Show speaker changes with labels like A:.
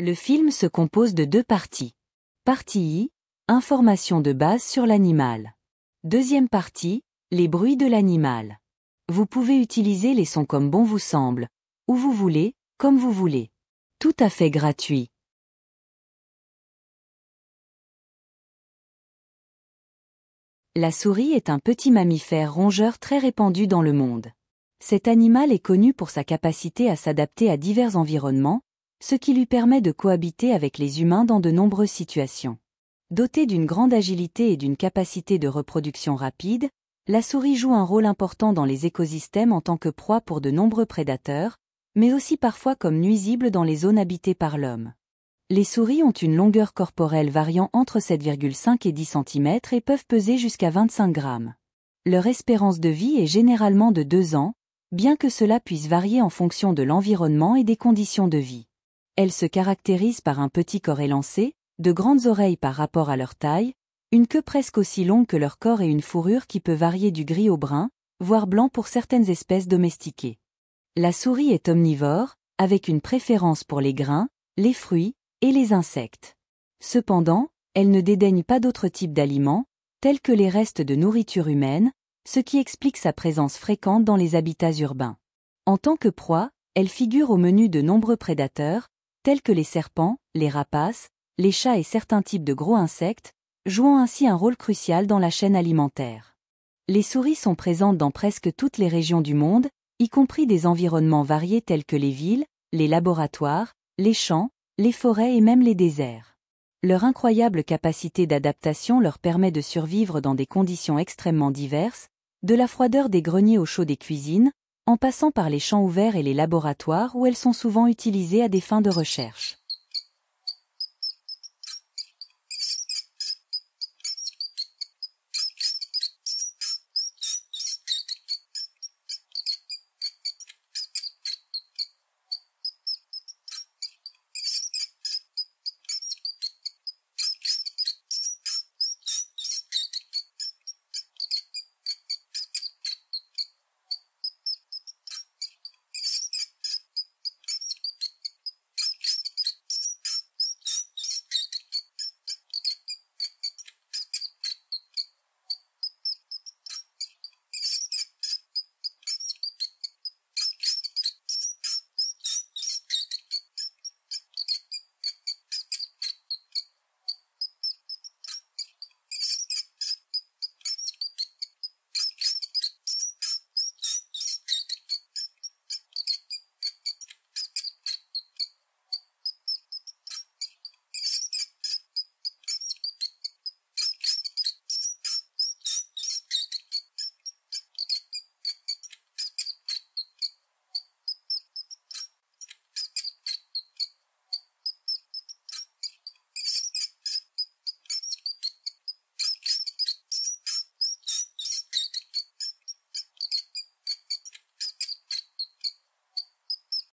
A: Le film se compose de deux parties. Partie I, information de base sur l'animal. Deuxième partie, les bruits de l'animal. Vous pouvez utiliser les sons comme bon vous semble, où vous voulez, comme vous voulez. Tout à fait gratuit. La souris est un petit mammifère rongeur très répandu dans le monde. Cet animal est connu pour sa capacité à s'adapter à divers environnements, ce qui lui permet de cohabiter avec les humains dans de nombreuses situations. Dotée d'une grande agilité et d'une capacité de reproduction rapide, la souris joue un rôle important dans les écosystèmes en tant que proie pour de nombreux prédateurs, mais aussi parfois comme nuisible dans les zones habitées par l'homme. Les souris ont une longueur corporelle variant entre 7,5 et 10 cm et peuvent peser jusqu'à 25 grammes. Leur espérance de vie est généralement de 2 ans, bien que cela puisse varier en fonction de l'environnement et des conditions de vie. Elles se caractérise par un petit corps élancé, de grandes oreilles par rapport à leur taille, une queue presque aussi longue que leur corps et une fourrure qui peut varier du gris au brun, voire blanc pour certaines espèces domestiquées. La souris est omnivore, avec une préférence pour les grains, les fruits et les insectes. Cependant, elle ne dédaigne pas d'autres types d'aliments, tels que les restes de nourriture humaine, ce qui explique sa présence fréquente dans les habitats urbains. En tant que proie, elle figure au menu de nombreux prédateurs, tels que les serpents, les rapaces, les chats et certains types de gros insectes, jouant ainsi un rôle crucial dans la chaîne alimentaire. Les souris sont présentes dans presque toutes les régions du monde, y compris des environnements variés tels que les villes, les laboratoires, les champs, les forêts et même les déserts. Leur incroyable capacité d'adaptation leur permet de survivre dans des conditions extrêmement diverses, de la froideur des greniers au chaud des cuisines, en passant par les champs ouverts et les laboratoires où elles sont souvent utilisées à des fins de recherche.